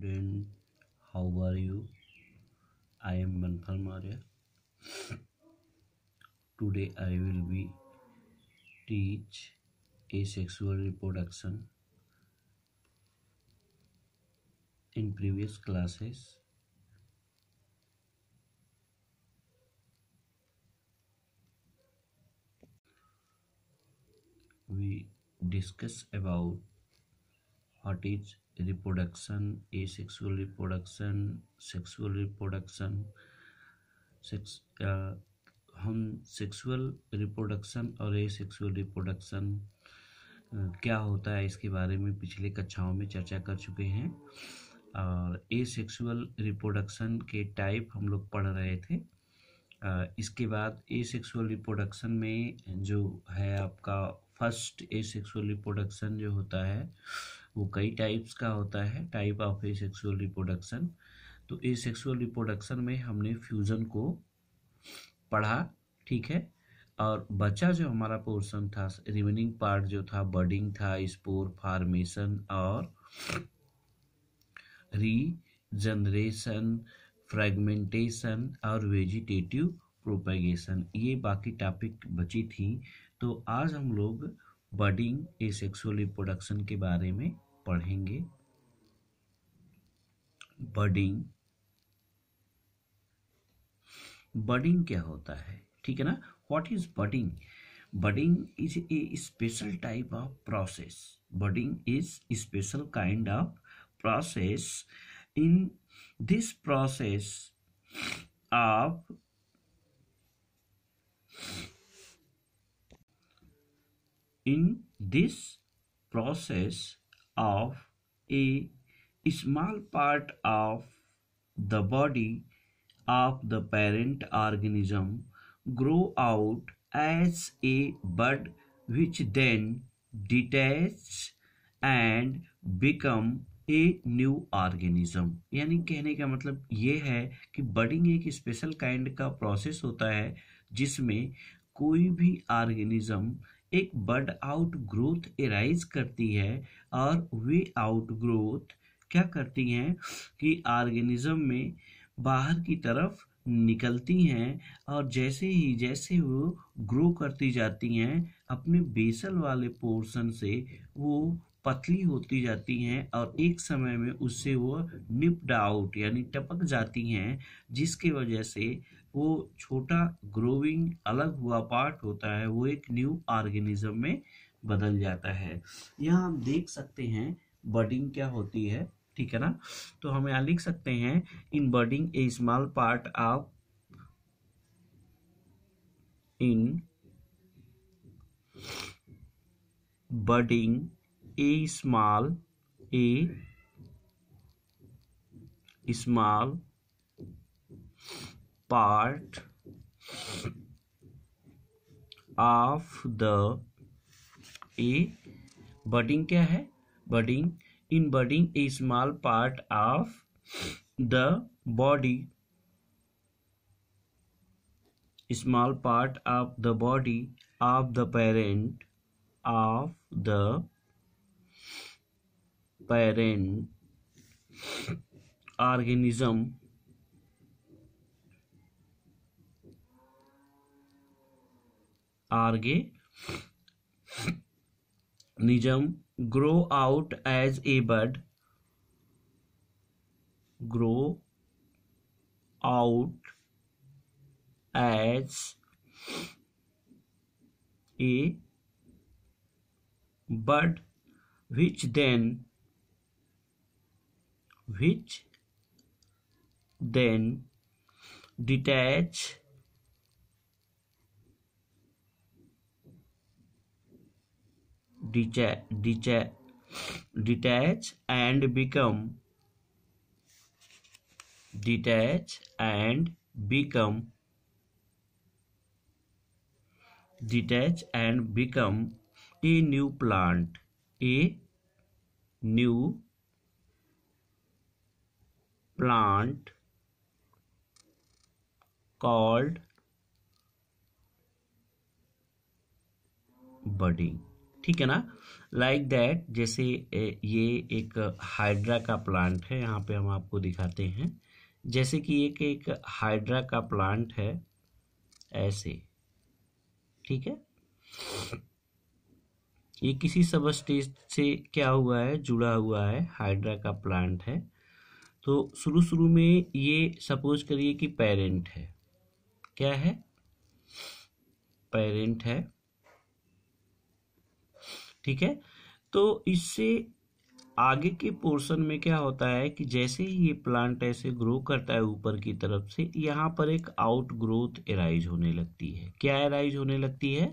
student how are you i am Bankal Maria today i will be teach asexual reproduction in previous classes we discuss about what is reproduction asexual reproduction sexual reproduction sex हम sexual reproduction और asexual reproduction क्या होता है इसके बारे में पिछले कक्षाओं में चर्चा कर चुके हैं और ए सेक्सुअल रिप्रोडक्शन के टाइप हम लोग पढ़ रहे थे इसके बाद ए सेक्सुअल रिप्रोडक्शन में जो है आपका फर्स्ट ए सेक्सुअल रिप्रोडक्शन जो होता है वो कई टाइप्स का होता है type of asexual reproduction तो ए सेक्सुअल रिप्रोडक्शन में हमने फ्यूज़न को पढ़ा ठीक है और बचा जो हमारा पोर्शन था रिमेनिंग पार्ट जो था बर्डिंग था स्पोर फार्मेशन और रीजनरेशन फ्रेगमेंटेशन और वेजिटेटिव प्रोपेगेशन ये बाकी टॉपिक बची थी तो आज हम लोग बडिंग ए सेक्सुअल रिप्रोडक्शन के बारे में पढ़ेंगे बडिंग बडिंग क्या होता है ठीक है ना what is budding budding is a special type of process budding is special kind of process in this process of In this process of a small part of the body of the parent organism grow out as a bud which then detaches and become a new organism यानी कहने का मतलब ये है कि budding एक special kind का process होता है जिसमें कोई भी ऑर्गेनिज्म एक बड आउट ग्रोथ एराइज करती है और वे आउट ग्रोथ क्या करती हैं कि ऑर्गेनिज्म में बाहर की तरफ निकलती हैं और जैसे ही जैसे वो ग्रो करती जाती हैं अपने बेसल वाले पोर्शन से वो पतली होती जाती हैं और एक समय में उससे वो निप्ड आउट यानी टपक जाती हैं जिसके वजह से वो छोटा ग्रोविंग अलग हुआ पार्ट होता है वो एक न्यू ऑर्गेनिज्म में बदल जाता है यहाँ हम देख सकते हैं बर्डिंग क्या होती है ठीक है ना तो हम यहाँ लिख सकते हैं in budding a small part of in budding a small a small part of the a budding क्या है budding in budding a small part of the body small part of the body of the parent of the parent organism organism grow out as a bud grow out as a bud which then which then detach detach, detach, detach and become detach and become detach and become a new plant a new plant called budding ठीक है ना like like that जैसे ये एक hydra का plant है यहाँ पे हम आपको दिखाते हैं जैसे कि एक एक हाइड्रा का प्लांट है ऐसे ठीक है ये किसी सब स्टेज से क्या हुआ है जुड़ा हुआ है हाइड्रा का प्लांट है तो शुरू शुरू में ये सपोज करिए कि पेरेंट है क्या है पेरेंट है ठीक है तो इससे आगे के पोर्शन में क्या होता है कि जैसे ही ये प्लांट ऐसे ग्रो करता है ऊपर की तरफ से यहाँ पर एक आउट ग्रोथ एराइज होने लगती है क्या एराइज होने लगती है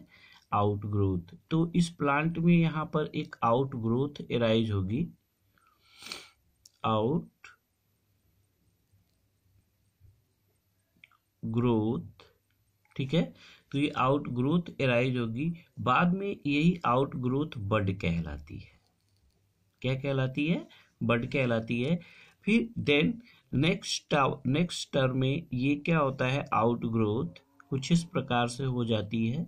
आउट ग्रोथ तो इस प्लांट में यहाँ पर एक आउट ग्रोथ एराइज होगी आउट ग्रोथ ठीक है तो ये आउट ग्रोथ एराइज होगी बाद में यही आउट ग्रोथ बड कहलाती है क्या कहलाती है बड कहलाती है फिर देन नेक्स्ट नेक्स्ट टर्म में ये क्या होता है आउट ग्रोथ कुछ इस प्रकार से हो जाती है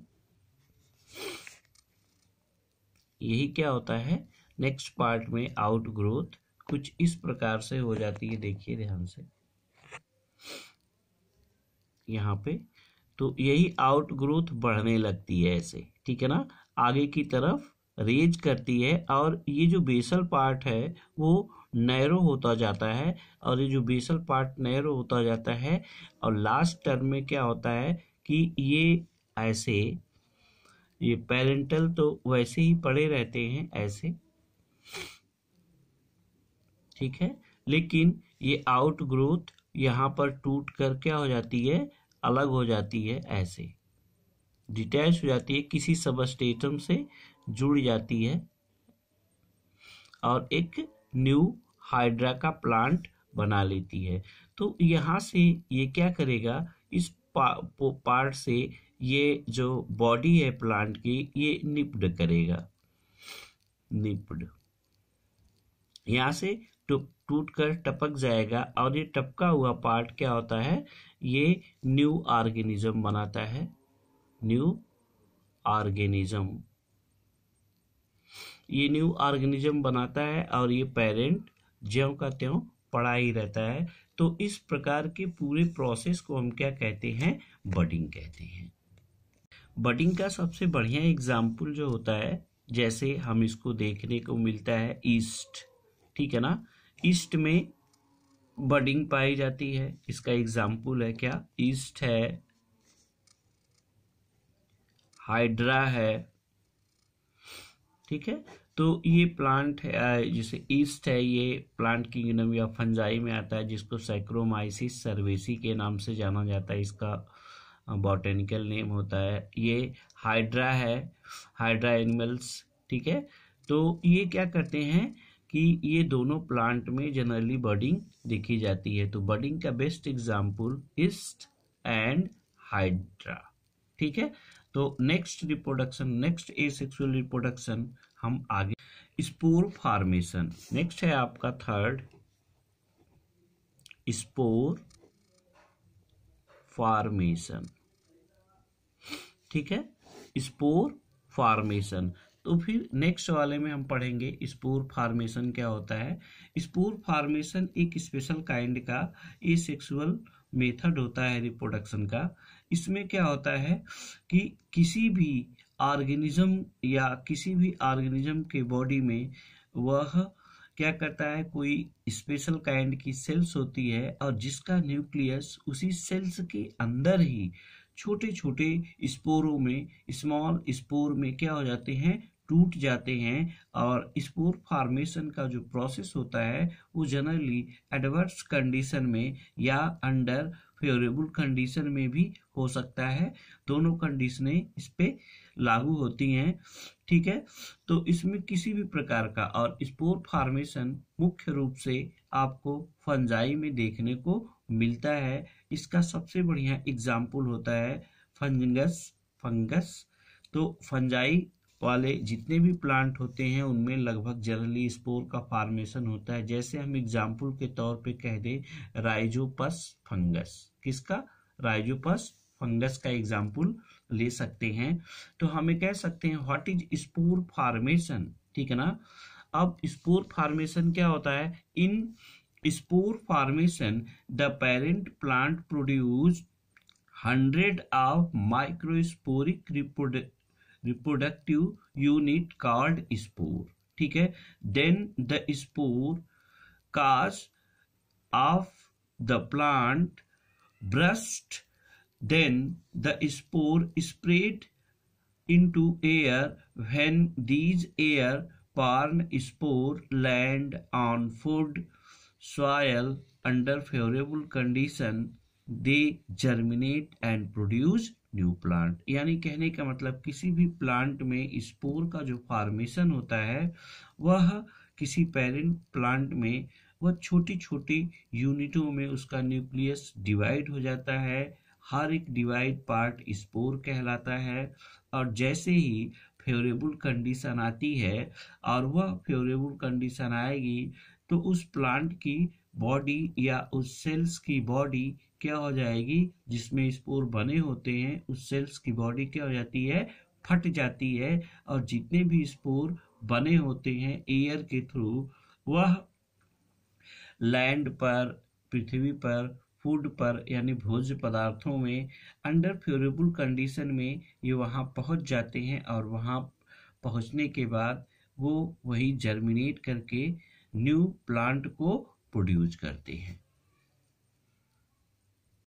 यही क्या होता है नेक्स्ट पार्ट में आउट ग्रोथ कुछ इस प्रकार से हो जाती है देखिए ध्यान से यहाँ पे तो यही आउट ग्रोथ बढ़ने लगती है ऐसे ठीक है ना आगे की तरफ रेज करती है और ये जो बेसल पार्ट है वो नैरो होता जाता है और ये जो बेसल पार्ट नैरो होता जाता है और लास्ट टर्म में क्या होता है कि ये ऐसे ये पेरेंटल तो वैसे ही पड़े रहते हैं ऐसे ठीक है लेकिन ये आउट ग्रोथ यहाँ पर टूट कर क्या हो जाती है अलग हो जाती है ऐसे डिटैच हो जाती है किसी सबस्टेटम से जुड़ जाती है और एक न्यू हाइड्रा का प्लांट बना लेती है तो यहाँ से ये क्या करेगा इस पा, पार्ट से ये जो बॉडी है प्लांट की ये निप्ड करेगा निप्ड यहाँ से टूट कर टपक जाएगा और ये टपका हुआ पार्ट क्या होता है ये न्यू ऑर्गेनिज्म बनाता है न्यू ऑर्गेनिज्म ये न्यू ऑर्गेनिज्म बनाता है और ये पेरेंट ज्यों का त्यों पड़ा ही रहता है तो इस प्रकार के पूरे प्रोसेस को हम क्या कहते हैं बडिंग कहते हैं बडिंग का सबसे बढ़िया एग्जाम्पल जो होता है जैसे हम इसको देखने को मिलता है ईस्ट ठीक है ना ईस्ट में बडिंग पाई जाती है इसका एग्जाम्पल है क्या ईस्ट है हाइड्रा है ठीक है तो ये प्लांट है जैसे ईस्ट है ये प्लांट किंगडम या फंजाई में आता है जिसको साइक्रोमाइसिस सर्वेसी के नाम से जाना जाता है इसका बॉटेनिकल नेम होता है ये हाइड्रा है हाइड्रा एनिमल्स ठीक है तो ये क्या करते हैं कि ये दोनों प्लांट में जनरली बर्डिंग देखी जाती है तो बर्डिंग का best example yeast and hydra ठीक है तो next reproduction next asexual reproduction हम आगे स्पोर फॉर्मेशन नेक्स्ट है आपका थर्ड स्पोर फॉर्मेशन ठीक है स्पोर फॉर्मेशन तो फिर नेक्स्ट वाले में हम पढ़ेंगे स्पोर फार्मेशन क्या होता है स्पोर फार्मेशन एक स्पेशल काइंड का ए सेक्सुअल मेथड होता है रिप्रोडक्शन का इसमें क्या होता है कि किसी भी ऑर्गेनिज्म या किसी भी ऑर्गेनिज्म के बॉडी में वह क्या करता है कोई स्पेशल काइंड की सेल्स होती है और जिसका न्यूक्लियस उसी सेल्स के अंदर ही छोटे छोटे स्पोरों में स्मॉल स्पोर में क्या हो जाते हैं टूट जाते हैं और स्पोर फार्मेशन का जो प्रोसेस होता है वो जनरली एडवर्स कंडीशन में या अंडर फेवरेबल कंडीशन में भी हो सकता है दोनों कंडीशनें इस पर लागू होती हैं ठीक है तो इसमें किसी भी प्रकार का और स्पोर फार्मेशन मुख्य रूप से आपको फंजाई में देखने को मिलता है इसका सबसे बढ़िया एग्जाम्पल होता है फंगस फंगस तो फंजाई वाले जितने भी प्लांट होते हैं उनमें लगभग जनरली स्पोर का फार्मेशन होता है जैसे हम एग्जाम्पल के तौर पे कह दें राइजोपस फंगस किसका राइजोपस फंगस का एग्जाम्पल ले सकते हैं तो हमें कह सकते हैं व्हाट इज स्पोर फार्मेशन ठीक है ना अब स्पोर फार्मेशन क्या होता है in spore formation the parent plant produce hundred of microsporic reproductive unit called spore ठीक है then the spore cause of the plant burst then the spore spread into air when these air pollen spore land on food soil under favorable condition they germinate and produce new plant यानी कहने का मतलब किसी भी plant में spore का जो formation होता है वह किसी पेरेंट प्लांट में वह छोटी छोटी यूनिटों में उसका न्यूक्लियस डिवाइड हो जाता है हर एक डिवाइड पार्ट स्पोर कहलाता है और जैसे ही फेवरेबल कंडीशन आती है और वह फेवरेबल कंडीशन आएगी तो उस प्लांट की बॉडी या उस सेल्स की बॉडी क्या हो जाएगी जिसमें स्पोर बने होते हैं उस सेल्स की बॉडी क्या हो जाती है फट जाती है और जितने भी स्पोर बने होते हैं एयर के थ्रू वह लैंड पर पृथ्वी पर फूड पर यानी भोज्य पदार्थों में अंडर फेवरेबल कंडीशन में ये वहाँ पहुँच जाते हैं और वहाँ पहुँचने के बाद वो वही जर्मिनेट करके न्यू प्लांट को प्रोड्यूस करते हैं